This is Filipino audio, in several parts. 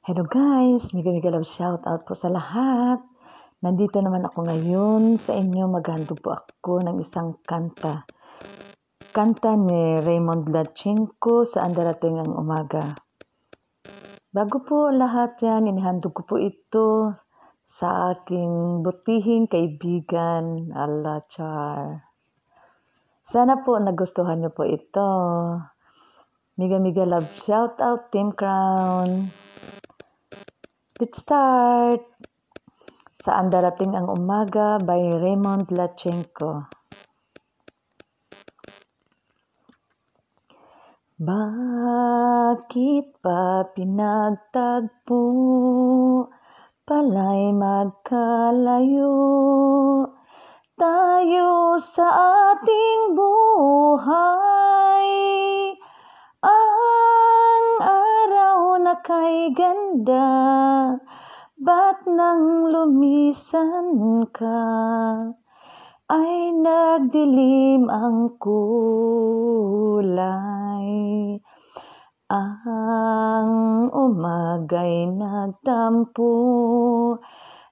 Hello guys, mega-mega love shout out po sa lahat. Nandito naman ako ngayon sa inyo, maghandog po ako ng isang kanta. Kanta ni Raymond Lachenko sa Andarating ang Umaga. Bago po lahat yan, inihandog ko po ito sa aking butihing kaibigan, Allah Char. Sana po nagustuhan niyo po ito. Miga Miga Love Shout Out Team Crown. Let's start! Saan darating ang umaga by Raymond Lachenko. Bakit pa pinagtagpo pala'y magkalayo tayo sa ating buhay? kay ganda, ba't nang lumisan ka? Ay nagdilim ang kulay. Ang umagay nagtampo,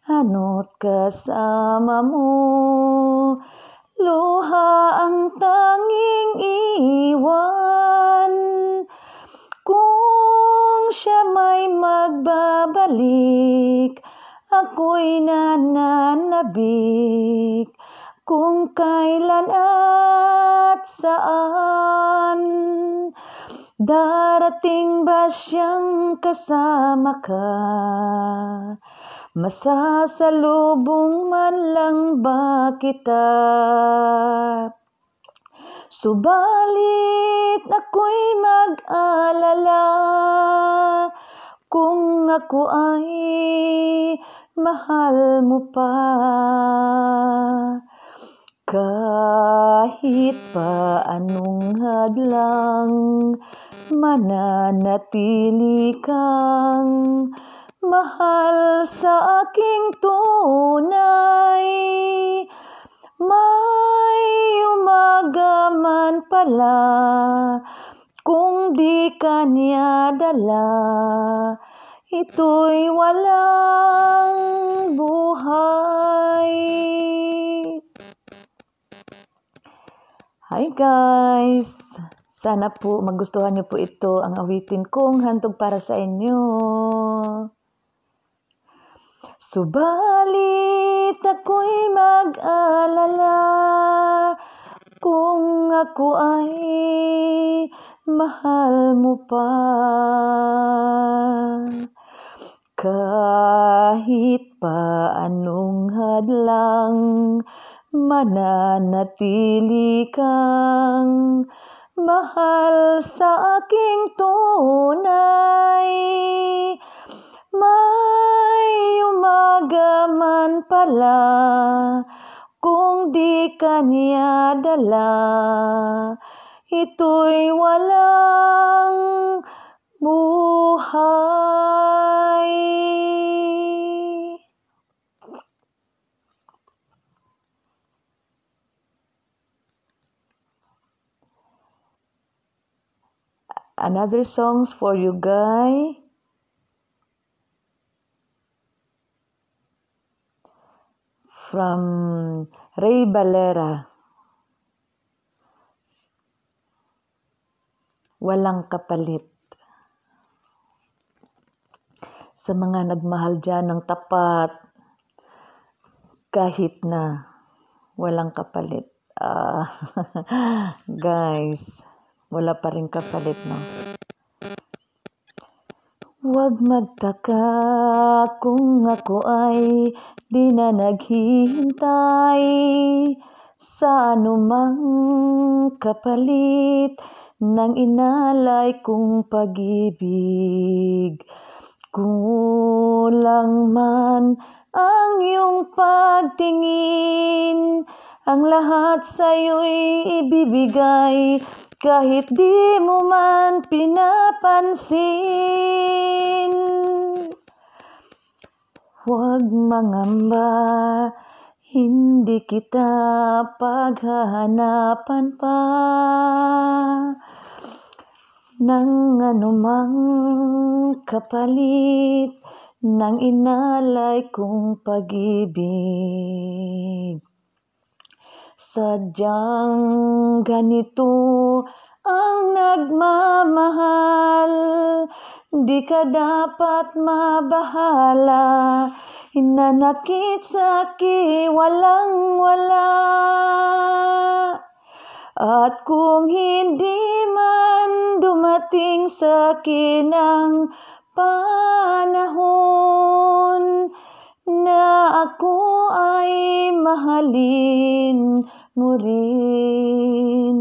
hanot kasama mo, Lord. bumalik Ako'y nananabik Kung kailan at saan Darating ba siyang kasama ka? Masasalubong man lang ba kita? Subalit ako'y mag-alala kung ako ay mahal mo pa kahit pa anong hadlang mananatili kang mahal sa aking tunay may umaga man pala kung di ka niya dala, ito'y walang buhay. Hi guys! Sana po magustuhan niyo po ito ang awitin kong hantog para sa inyo. Subalit ako'y mag-alala kung ako ay mahal mo pa kahit pa anong hadlang mananatili kang mahal sa aking tunay may umaga man pala di kanya dala. Ito'y walang buhay. Another songs for you guys. from Ray Valera. Walang kapalit. Sa mga nagmahal dyan ng tapat, kahit na walang kapalit. Uh, guys, wala pa rin kapalit, no? Huwag magtaka kung ako ay di na naghihintay sa anumang kapalit ng inalay kong pag-ibig. Kulang man ang iyong pagtingin, ang lahat sa'yo'y ibibigay kahit di mo man pinapansin. Huwag mangamba, hindi kita paghahanapan pa ng anumang kapalit ng inalay kong pag-ibig. Sadyang ganito ang nagmamahal Di ka dapat mabahala Hinanakit sa walang wala At kung hindi man dumating sa akin ang panahon Na ako ay mahalin mo rin.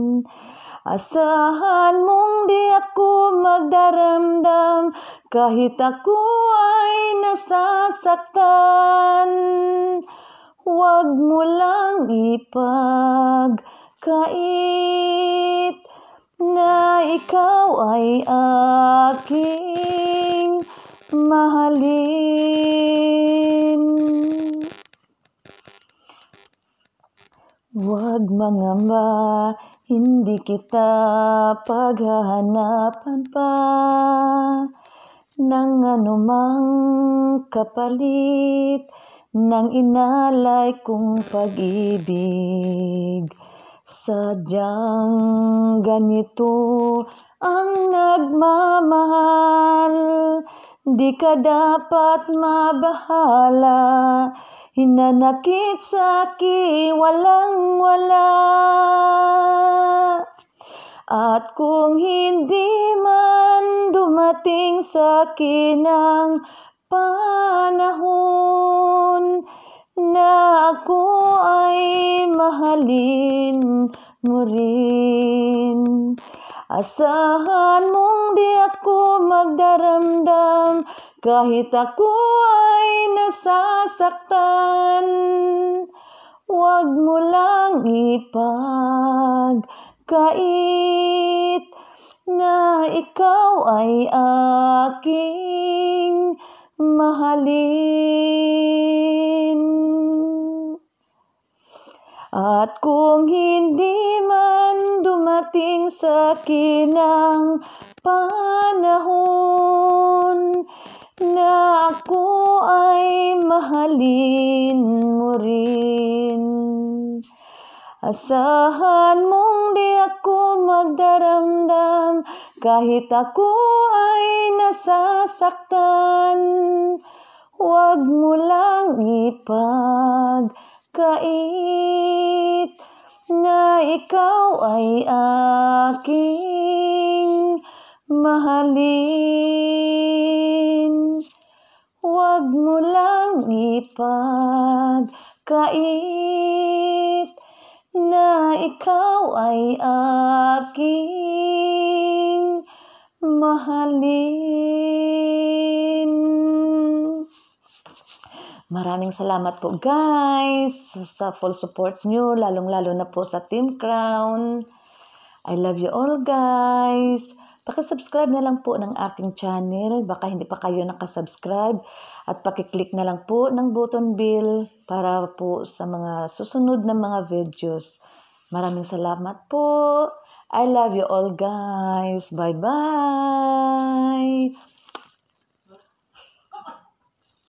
Asahan mong di ako magdaramdam kahit ako ay nasasaktan. Huwag mo lang ipagkait na ikaw ay aking mahalin. Huwag mangamba, hindi kita paghahanapan pa ng anumang kapalit ng inalay kong pag-ibig. Sadyang ganito ang nagmamahal, di ka dapat mabahala Hinanakit sa aki walang wala At kung hindi man dumating sa akin ang panahon Na ako ay mahalin mo rin Asahan mong di ako magdaramdam kahit ako ay nasasaktan. Huwag mo lang ipagkait na ikaw ay aking mahalin. At kung hindi man dumating sa akin ang panahon na ako ay mahalin mo rin. Asahan mong di ako magdaramdam kahit ako ay nasasaktan. Huwag mo lang ipag kait na ikaw ay aking mahalin. Huwag mo lang ipagkait na ikaw ay aking mahalin. Maraming salamat po guys sa full support nyo, lalong-lalo na po sa Team Crown. I love you all guys. Pakisubscribe na lang po ng aking channel. Baka hindi pa kayo nakasubscribe. At pakiclick na lang po ng button bell para po sa mga susunod na mga videos. Maraming salamat po. I love you all guys. Bye-bye.